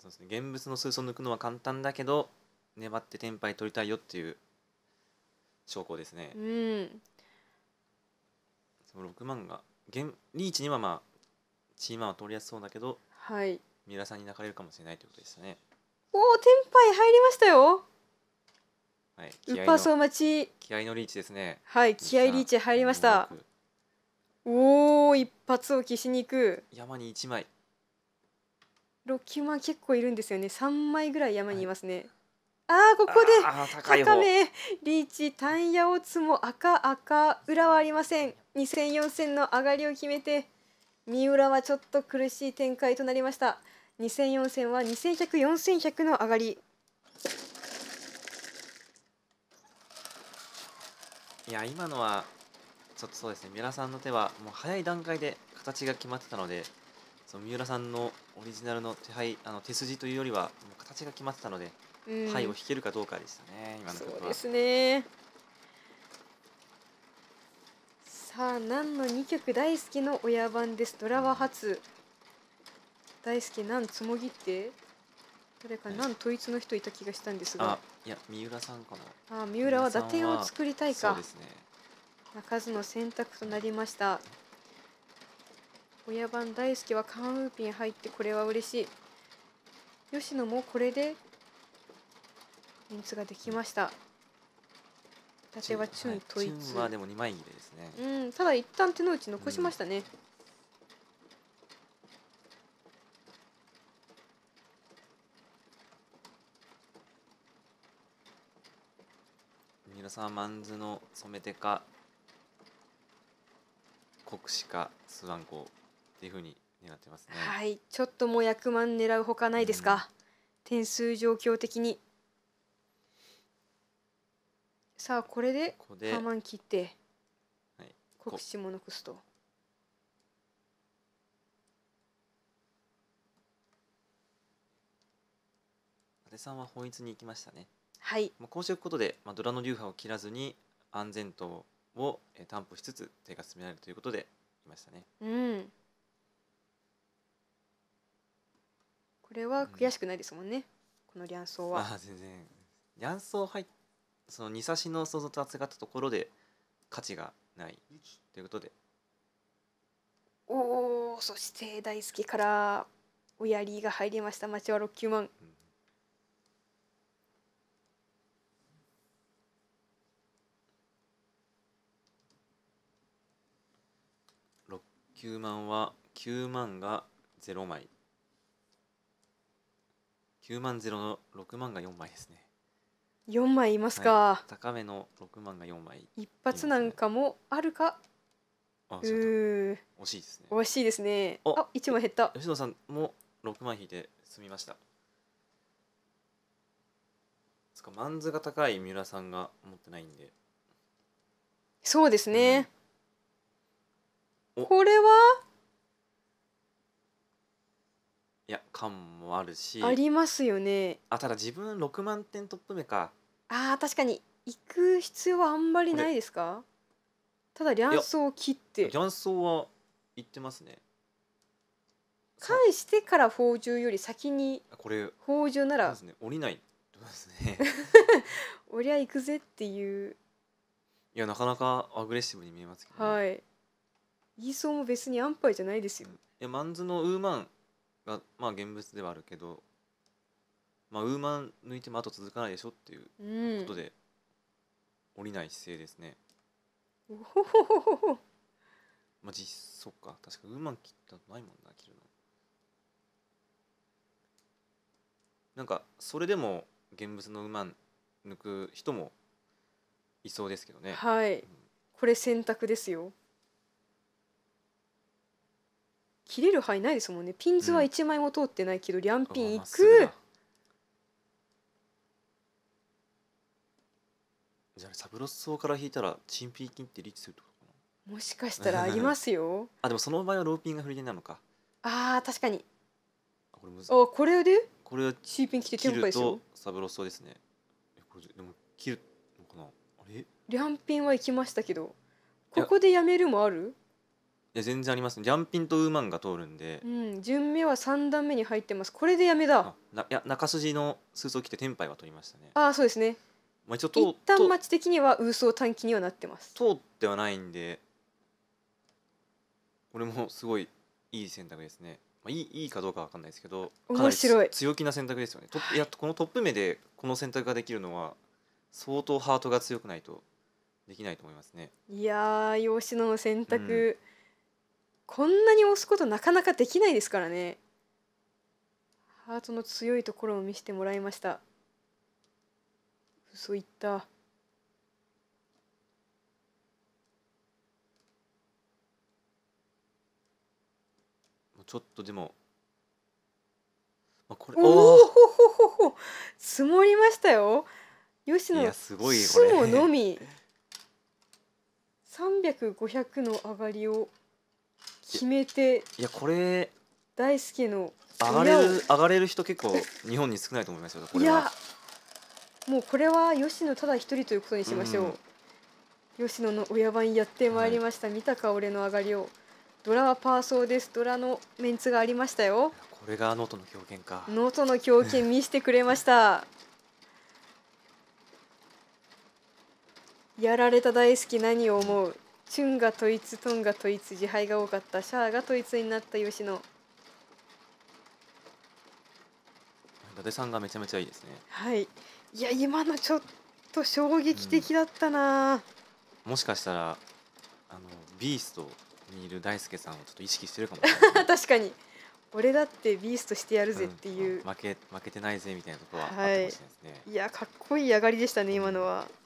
そうですね現物の数層抜くのは簡単だけど粘ってテンパイ取りたいよっていう証拠ですね、うん、その6万が現リーチにはまあチーマンは通りやすそうだけどはい三浦さんに泣かれるかもしれないということですねおおテンパイ入りましたよはいウッパー待ち気合のリーチですねはい気合リーチ入りましたおお一発を消しに行く山に1枚ロキマ結構いるんですよね3枚ぐらい山にいますね、はい、ああここで高めリーチタンヤオツも赤赤裏はありません2戦4戦の上がりを決めて三浦はちょっと苦しい展開となりました2戦4戦は21004100の上がりいや今のはちょっとそうですね三浦さんの手はもう早い段階で形が決まってたのでその三浦さんのオリジナルの手配あの手筋というよりはもう形が決まってたので、うん、牌を引けるかどうかでしたね今の曲はそうですねさあ何の2曲大好きの親番ですドラは初大好きなんつもぎって誰かなん統一の人いた気がしたんですがいや三浦さんかなあ三浦は伊達を作りたいか、ね、泣かずの選択となりました親番大好きはカンウーピン入ってこれは嬉しい吉野もこれでメンツができました伊達はチュン統一チュンはでも2枚切れですねうんただ一旦手の内残しましたね、うんさんマンズの染め手か国士かスワンコっていうふうに狙ってますね。はい、ちょっともう役満狙うほかないですか。うん、点数状況的に。さあこれで我慢切って、はい、国士も残すと。安倍さんは本一に行きましたね。はい。まあこうしておくことで、まあドラの流派を切らずに安全とを担保しつつ手が進められるということでいましたね。うん。これは悔しくないですもんね、うん、このソ層はあ全然リャン両層入その二差しの想像と扱ったところで価値がないということでおおそして大好きからおやりが入りました町は六九万、うん、万は9万が0枚九万ゼロの六万が四枚ですね四枚いますか、はい、高めの六万が四枚、ね、一発なんかもあるかあう惜しいですね惜しいですねあ一枚減った吉野さんも六枚引いて済みましたつかマンズが高い三浦さんが持ってないんでそうですね、うん、これはいや感もあるしありますよねあただ自分6万点トップ目かあー確かに行く必要はあんまりないですかただ卵巣を切って雀荘は行ってますねさ返してから宝珠より先にこれ宝珠なでらすね降りないってことですね「俺 は行くぜ」っていういやなかなかアグレッシブに見えますけどね、はい言いそうも別に安牌じゃないですよいやマンズのウーマンがまあ現物ではあるけど、まあ、ウーマン抜いても後続かないでしょっていうことで、降りない姿勢ですね。まあ実そっか確かウーマン切ったのないもんな切るの。なんかそれでも現物のウーマン抜く人もいそうですけどね。はい、うん、これ選択ですよ。切れる範囲ないですもんねピンズは1枚も通ってないけど、うん、リャンピンいくじゃあサブロス層から引いたらチンピー金ってリーチするとかもしかしたらありますよあでもその場合はローピンが振り手なのかあー確かにこれむずあこれでこれチンピン切ってテンパイするサブロス層ですねえこれでも切るのかなあれリャンピンは行きましたけどここでやめるもあるや全然ありますジャンピンとウーマンが通るんでうん順目は3段目に入ってますこれでやめだないや中筋のスーツを着て天杯は取りましたねああそうですねまあ一応通一旦待ち的にはウーソー短期にはなってます通ってはないんでこれもすごいいい選択ですね、まあ、いいいいかどうかわかんないですけど面白い強気な選択ですよねトップいやこのトップ目でこの選択ができるのは相当ハートが強くないとできないと思いますねいやー吉野の選択、こんなに押すことなかなかできないですからねハートの強いところを見せてもらいました嘘言ったちょっとでも、まあ、これおお積もりましたよ吉野すごいこれのみ300500の上がりを。決めていやこれ大好きの上がれる上がれる人結構日本に少ないと思いますよこれはもうこれは吉野ただ一人ということにしましょう、うん、吉野の親番やってまいりました、はい、見たか俺の上がりをドラはパーソーですドラのメンツがありましたよこれがノートの狂犬かノートの狂犬見せてくれました やられた大好き何を思うチュンが統一トンが統一自敗が多かったシャアが統一になった吉野伊達さんがめちゃめちゃいいですねはいいや今のちょっと衝撃的だったな、うん、もしかしたらあのビーストにいる大輔さんをちょっと意識してるかもしれない、確かに俺だってビーストしてやるぜっていう、うん、負け負けてないぜみたいなところはあったかもしれないですね、はい、いやかっこいい上がりでしたね今のは、うん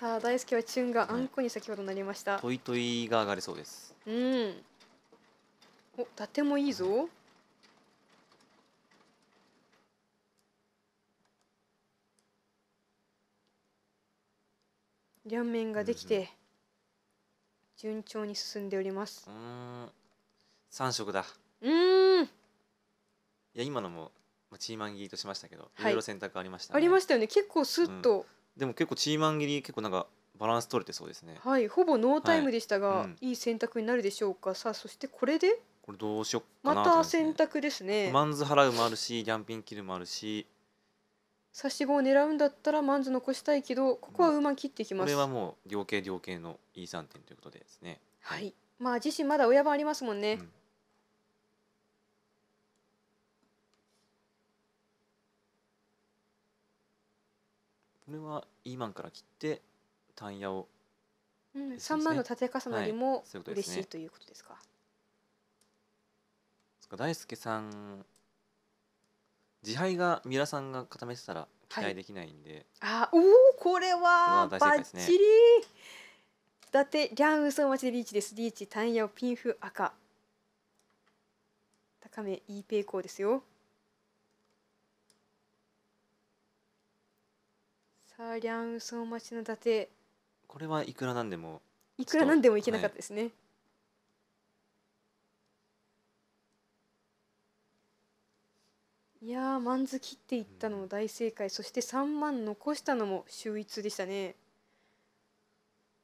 さあ大好きはチュンがあんこに先ほどなりました、トイトイが上がりそうですうんお伊達もいいぞ両面ができて順調に進んでおります三色だうんいや今のもチーマンギーとしましたけど、はい、いろいろ選択ありました、ね、ありましたよね結構スッと、うんでも結構チーマン切り結構なんかバランス取れてそうですねはいほぼノータイムでしたが、はいうんいい選択になるでしょうかさあそしてこれでこれどうしよっかまなまた選択ですねマンズ払うもあるしギャンピン切るもあるし差し子を狙うんだったらマンズ残したいけどここは馬切っていきます、れはもう量形量形のいい3点ということでですねはいまあ自身まだ親番ありますもんね、うんこれは E マンから切って単野を、うん、3万の縦重なりも嬉しいということですか。大輔さん自敗が三浦さんが固めてたら期待できないんで、はい、あおおこれはバッチリ伊達リャンウソ待ちでリーチですリーチ単野ピンフ赤高めいいペイコーですよカリャンソウ待ちの伊達これはいくらなんでもいくらなんでもいけなかったですね、はい、いやーンズ切っていったのも大正解、うん、そして3万残したのも秀逸でしたね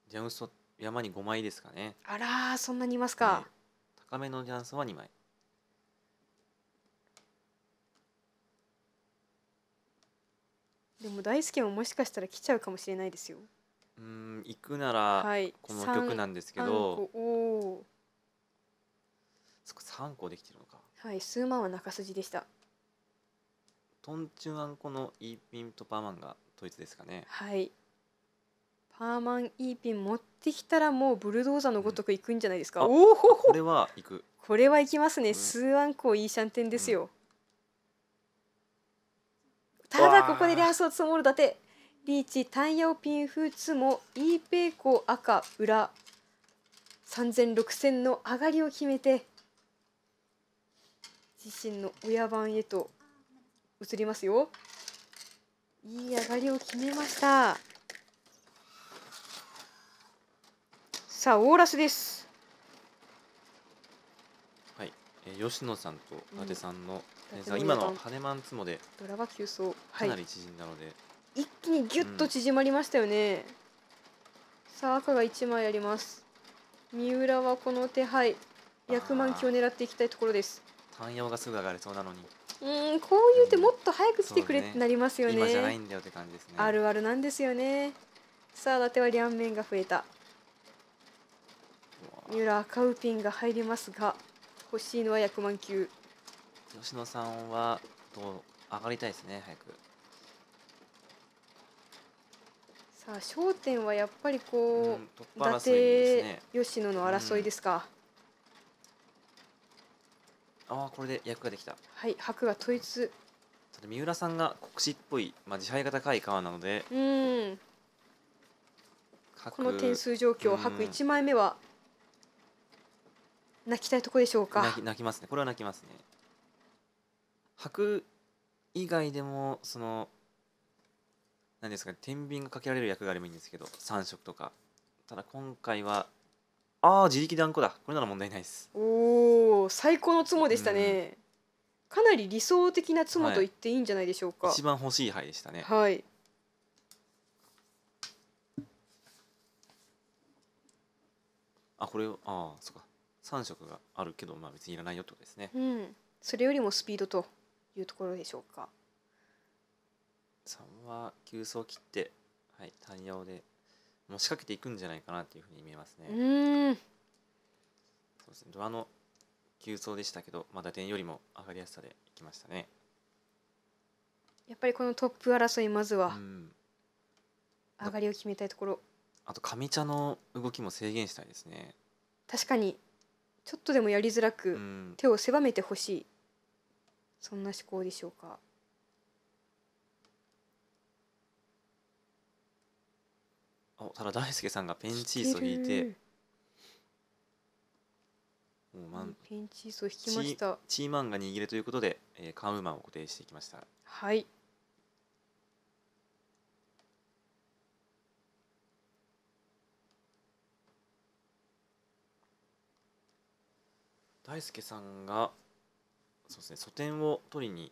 ジャンソ山に5枚ですかねあらそんなにいますか、は高めのジャンソは2枚でも大輔ももしかしたら来ちゃうかもしれないですようん行くならこの曲なんですけど、はい、そこ3個できてるのかはい数万は中筋でしたトンチュアンコのイーピンとパーマンが統一ですかねはいパーマンイーピン持ってきたらもうブルドーザーのごとくいくんじゃないですか、うん、おおこれは行くこれは行きますね、うん、数万個いいシャンテンですよ、ただここでリアーソーツモールだてリーチタイヤオピンフーツもイーペーコ赤裏三千六千の上がりを決めて自身の親番へと移りますよいい上がりを決めましたさあオーラスですはい、えー、吉野さんと伊達さんの、うん今のハネマンツモでドラは急走かなり縮んだので、はい、一気にギュッと縮まりましたよね、うん、さあ赤が1枚あります三浦はこの手配役満期を狙っていきたいところです単陽がすぐ上がれそうなのにうんこういう手もっと早く来てくれってなりますよねうんね、今じゃないんだよって感じですねあるあるなんですよねさあ伊達は両面が増えた三浦赤ウピンが入りますが欲しいのは役満級吉野さんはと上がりたいですね早くさあ焦点はやっぱりこう、うん、伊達、吉野の争いですか、うん、ああこれで役ができたはい白が統一三浦さんが国士っぽい、まあ、自敗が高い川なのでうんこの点数状況、うん、白1枚目は泣きたいとこでしょうか泣きますねこれは泣きますね白以外でもその何ですかね天秤がかけられる役があればいいんですけど3色とかただ今回はああ自力であんこだこれなら問題ないですおお最高のツモでしたね、うん、かなり理想的なツモと言っていいんじゃないでしょうか、はい、一番欲しい牌でしたねはいあこれああそうか3色があるけどまあ別にいらないよってことですねうんそれよりもスピードというところでしょうか3は急走切ってはいタイでもう仕掛けていくんじゃないかなというふうに見えますねうんそうですねドアの急走でしたけどまあ打点よりも上がりやすさでいきましたねやっぱりこのトップ争いまずは上がりを決めたいところあと上茶の動きも制限したいですね確かにちょっとでもやりづらく手を狭めてほしいそんな思考でしょうかおただ大輔さんがペンチーソ引いてもうマンペンチーソ引きましたチーマンが握るということで、えー、カウマンを固定していきましたはい大輔さんがそうですね素点を取りに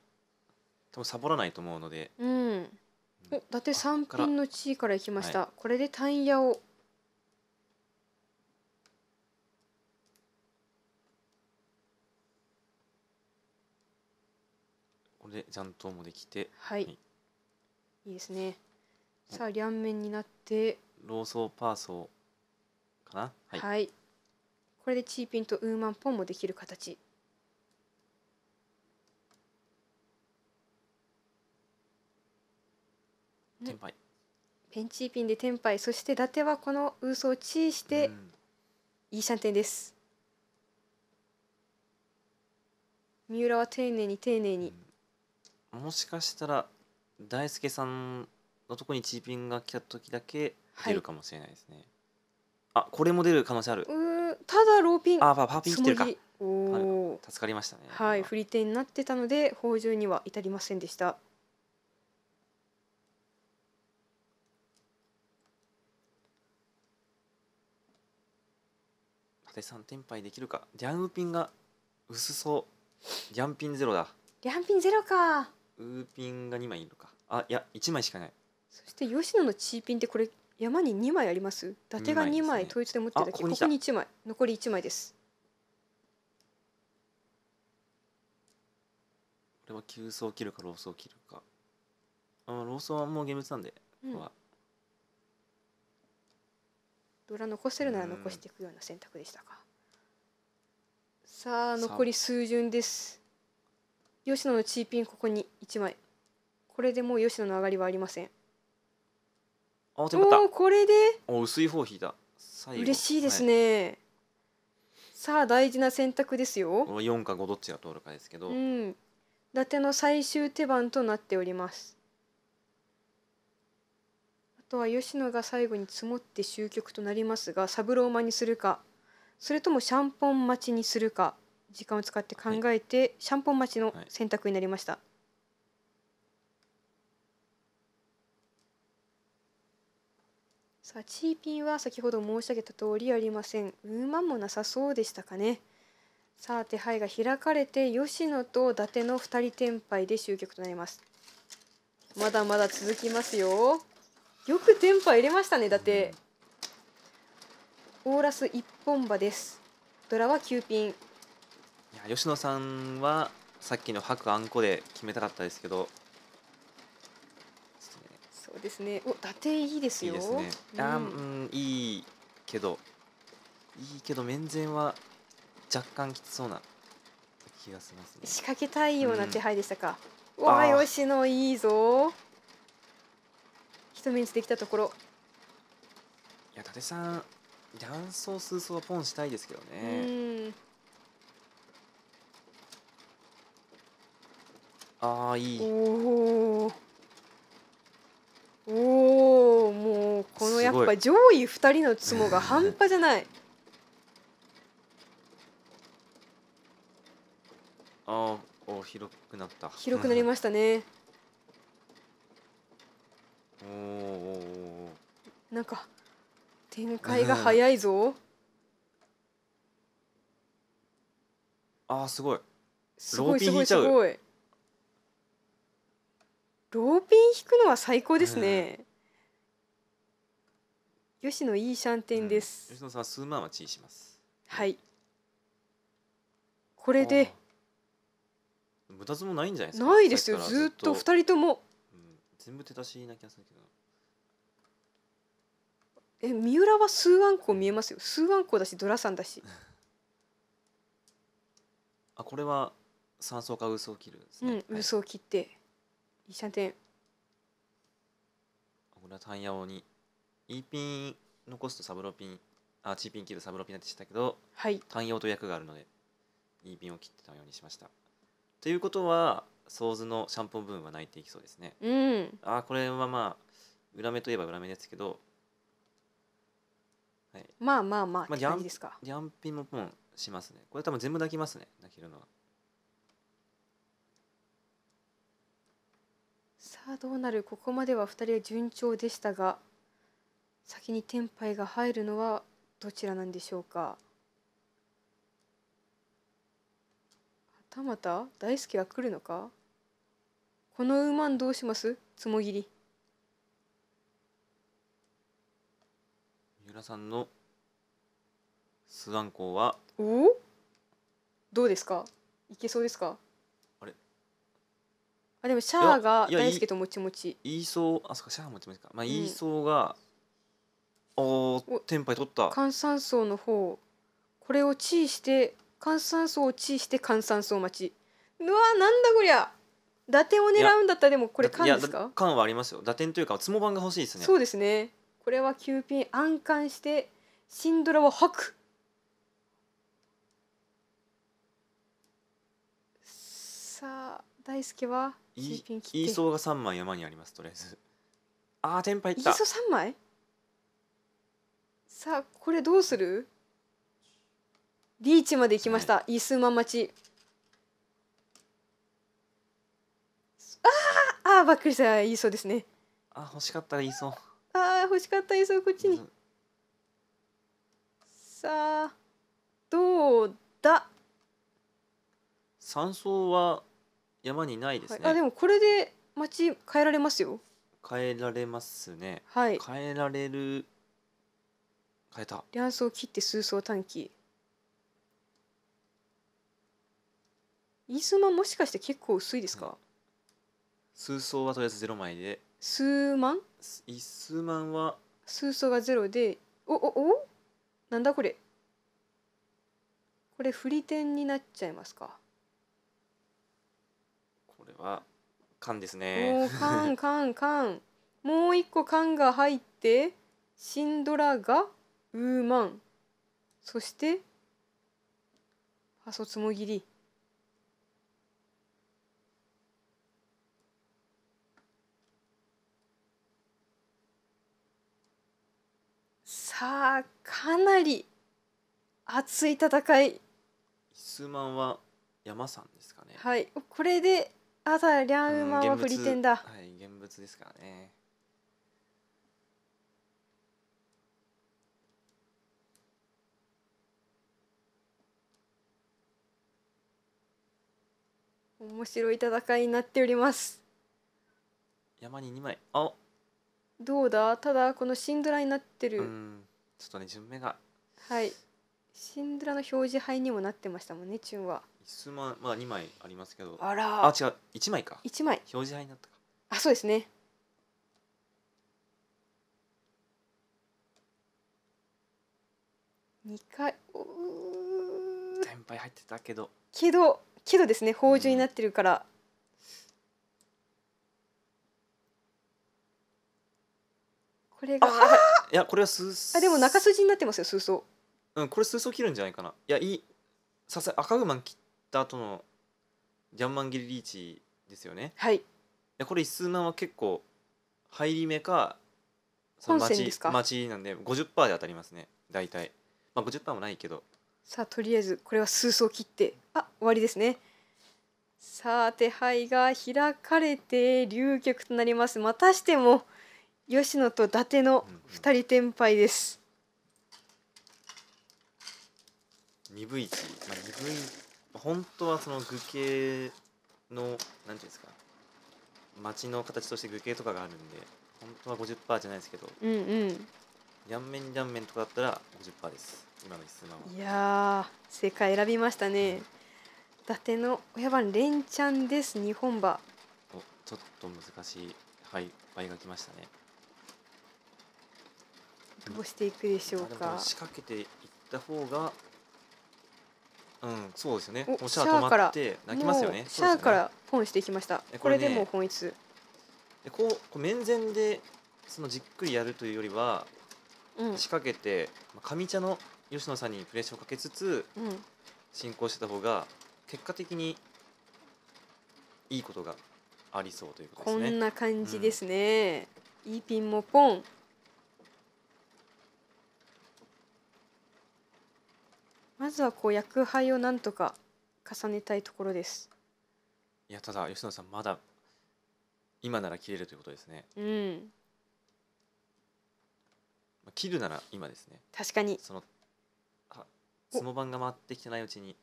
多分サボらないと思うので、うん、お伊達ピンの地位からいきました、はい、これでタイヤをこれで残党もできて、はい、はい、い、いですねさあ両面になってローソーパーソーかな、はい、はい、これでチーピンとウーマンポンもできる形天敗ペンチーピンで天敗そして伊達はこのウーソをチーして、うん、イーシャンテンです三浦は丁寧に丁寧に、うん、もしかしたら大輔さんのとこにチーピンが来た時だけ出るかもしれないですね、はい、あこれも出る可能性あるうんただローピンあパーピン来てるかお助かりましたねはい振り手になってたので北条には至りませんでしたこれ3点敗できるかリャンウピンが薄そうリャンピンゼロだリャンピンゼロかウーピンが2枚いるかあいや1枚しかないそして吉野のチーピンってこれ山に2枚あります伊達が2枚2枚統一で持ってるだけここに1枚残り1枚ですこれは急走切るかローソを切るかあローソはもう現物なんで、ここはドラ残せるなら残していくような選択でしたか。さあ残り数巡です。吉野のチーピンここに1枚。これでもう吉野の上がりはありません。あ、おおこれで。お薄い方引いた。嬉しいですね。はい、さあ大事な選択ですよ。四か五どっちが通るかですけど。うん。伊達の最終手番となっております。とは吉野が最後に積もって終局となりますが三郎間にするかそれともシャンポン待ちにするか時間を使って考えて、はい、シャンポン待ちの選択になりました。はいさあチーピンは先ほど申し上げた通りありませんウーマンもなさそうでしたかねさあ手配が開かれて吉野と伊達の2人転廃で終局となりますまだまだ続きますよよく電波入れましたねだって、オーラス一本場ですドラは九ピンいや吉野さんはさっきの白あんこで決めたかったですけどそうですねお伊達いいですよいいですねあ、うん、いいけどいいけど面前は若干きつそうな気がしますね仕掛けたいような手配でしたか、うん、わあ吉野いいぞ一目にしてきたところいや伊達さん卵巣数層はポンしたいですけどねああいいおおもうこのやっぱ上位2人のツモが半端じゃない ああ広くなった広くなりましたね、なんか展開が早いぞ、うん、あすごいすごいすごいすごいローピン引くのは最高ですね、うん、吉野いいシャンテンです、うん、吉野さん数万はチーしますはいこれで無駄もないんじゃないですかないですよずっと2人とも全部手出しな気がするけどえ三浦は数万個見えますよ数万個だしドラさんだし あこれは三層か嘘を切るですね、うん、嘘を切って一射点これはタイヤ王に E ピン残すとサブロピンあチーピン切るサブロピンになってしたけど、はい、単用と役があるので E ピンを切ってたようにしましたということはソーのシャンポン部分は泣いていきそうですね、うん、あこれはまあ裏目といえば裏目ですけど、はい、まあまあまあ、まあ、ギャンですかジャンピンもポンしますねこれ多分全部泣きますね泣けるのはさあどうなるここまでは2人は順調でしたが先に天杯が入るのはどちらなんでしょうかたまた大輔は来るのかこの馬どうしますつもぎり三浦さんのスワンコはおおどうですかいけそうですかあれあでもシャアが大輔ともちもち言いそうあそうかシャアもちもちかまあ言いそうが、うん、おお天杯取った換算層の方これを地位して換算層落ちして換算層待ちうわなんだこりゃ打点を狙うんだったらでもこれ缶ですか缶はありますよ打点というかツモ版が欲しいですねそうですねこれは9ピン暗冠してシンドラを吐くさあ大輔は C ピン切ってイーソーが3枚山にありますとりあえずあー天パいったイーソー3枚さあこれどうするリーチまで行きました、はい、イースーマン町あーあーばっくりした言いそうですねあ欲しかったら言いそうああ欲しかった言いそうこっちに、さあどうだ山荘は山にないですね、はい、あでもこれで町変えられますよ変えられますねはい変えられる変えた卵層切って数層短期イースマンもしかして結構薄いですか、うん、数層はとりあえずゼロ枚で数万一数万は数層がゼロでおおおなんだこれこれ振り点になっちゃいますかこれは缶ですねお缶 缶缶もう一個缶が入ってシンドラがウーマンそしてパソつもぎりさあかなり熱い戦い数万は山さんですかねはいこれであだリャンウマンはフリテンだはい現物ですからね面白い戦いになっております山に2枚あどうだただこのシンドラになってる、ちょっとね順目がはいシンドラの表示牌にもなってましたもんねチュンは1枚まだ2枚ありますけどあらあ違う1枚か1枚表示牌になったかあそうですね2回う先輩入ってたけどけどけどですね宝珠になってるから、うんこれがいやこれは数あでも中筋になってますよ数層うんこれ数層切るんじゃないかないやいいさすが赤熊マン切った後のジャンマン切りリーチですよねはいいやこれ一数万は結構入り目か本線ですか町なんで50%で当たりますね大体まあ50%もないけどさあとりあえずこれは数層切ってあ終わりですねさあ手配が開かれて竜脚となりますまたしても吉野と伊達の二人転廃です。二分一、まあ、二分本当はその具形のなんていうんですか。町の形として具形とかがあるんで、本当は五十パーじゃないですけど。うんうん。両面両面とかだったら五十パーです。今の質問いや正解選びましたね。うん、伊達の親番連チャンです。日本馬。お、ちょっと難しい。はい、倍が来ましたね。どうしていくでしょうか仕掛けていった方がうんそうですよねおシャーって、泣きますよねシャアからポンしていきましたこれ,、でもう本一でこうこう面前でそのじっくりやるというよりは、仕掛けて上茶の吉野さんにプレッシャーをかけつつ、進行してた方が結果的にいいことがありそうということですねこんな感じですね、いいピンもポンまずはこう役杯をなんとか重ねたいところですいやただ吉野さんまだ今なら切れるということですねうんま、切るなら今ですね確かにそのあその番が回ってきてないうちに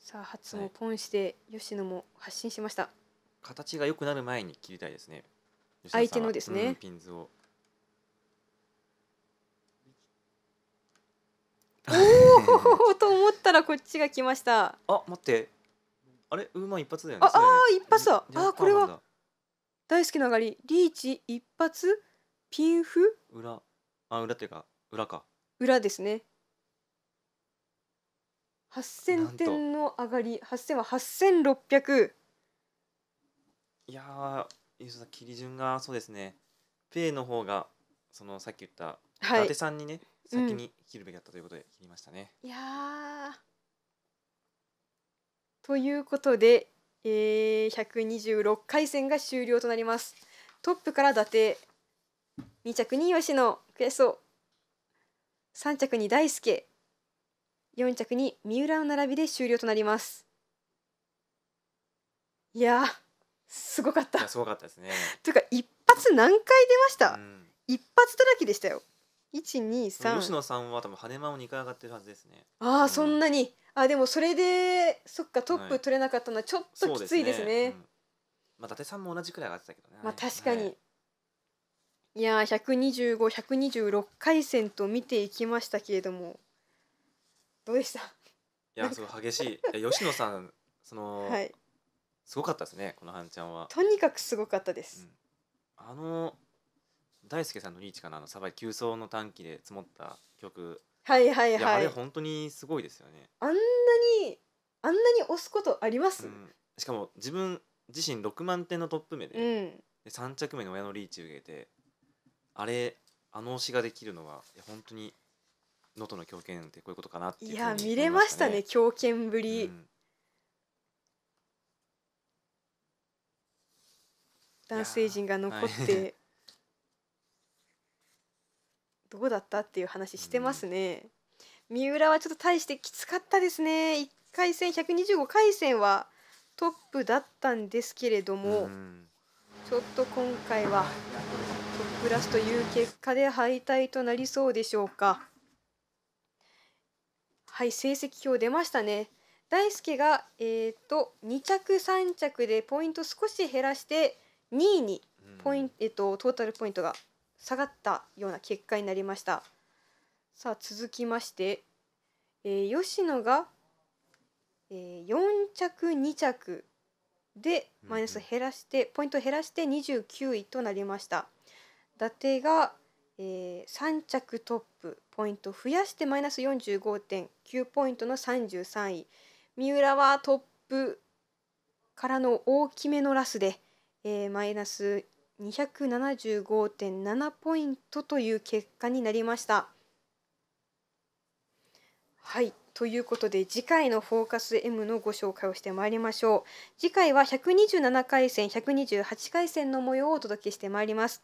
さあ初もポンして吉野も発進しました、形が良くなる前に切りたいですね相手のですね、うん、ピンズをおと思ったらこっちが来ましたあ待ってあれウーマン一発だよねああ一発だあこれは大好きながりリーチ一発ピンフ裏あ裏っていうか裏か裏ですね八千点の上がり八千は八千六百いやゆうさん切り順がそうですねペイの方がそのさっき言った、はい、伊達さんにね先に切るべきだったということで切りましたね。いやということで、えー、126回戦が終了となります。トップから伊達2着に吉野悔しそう3着に大輔4着に三浦の並びで終了となりますいやすごかったすごかったですねというか一発何回出ました、うん、一発だらけでしたよ一二三。吉野さんは多分羽間を二回上がってるはずですねああ、そんなにあでもそれでそっかトップ取れなかったのはちょっときついですねはいすねまあ伊達さんも同じくらい上がってたけどねまあ確かに、はい、いや二十五百二十六回戦と見ていきましたけれどもどうでしたいやすごい激しい吉野さん その、はい、すごかったですねこのハンちゃんはとにかくすごかったです、うん、あの大輔さんのリーチかなあのサバイ急走の短期で積もった曲はいはいいあれ本当にすごいですよね、あんなにあんなに押すことありますうん、しかも自分自身6万点のトップ目で,、で3着目の親のリーチ受けてあれあの押しができるのはいや本当に能登の狂犬ってこういうことかなっていういやふう見れましたね狂犬ぶり、うん男性陣が残って、どうだったっていう話してますね、うん、三浦はちょっと大してきつかったですね1回戦125回戦はトップだったんですけれども、うん、ちょっと今回はトップラスという結果で敗退となりそうでしょうかはい成績表出ましたね大輔が、えーと、2着3着でポイント少し減らして2位にポイン、うん、えーと、とトータルポイントが下がったような結果になりましたさあ続きまして、えー、吉野が、えー、4着2着でマイナス減らして、うん、ポイント減らして29位となりました伊達が、えー、3着トップポイント増やしてマイナス45.9ポイントの33位三浦はトップからの大きめのラスで、えー、マイナス275.7ポイントという結果になりました。はいということで次回の「フォーカス M」のご紹介をしてまいりましょう次回は127回戦128回戦の模様をお届けしてまいります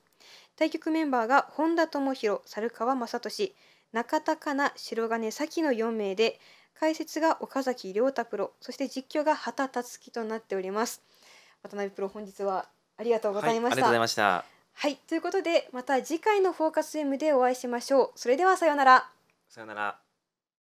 対局メンバーが本田智弘猿川雅俊中田かな、白金咲の4名で解説が岡崎亮太プロそして実況が畑達樹となっております渡辺プロ本日はありがとうございました、はい、ありがとうございましたはいということでまた次回のフォーカス M でお会いしましょうそれではさようならさようなら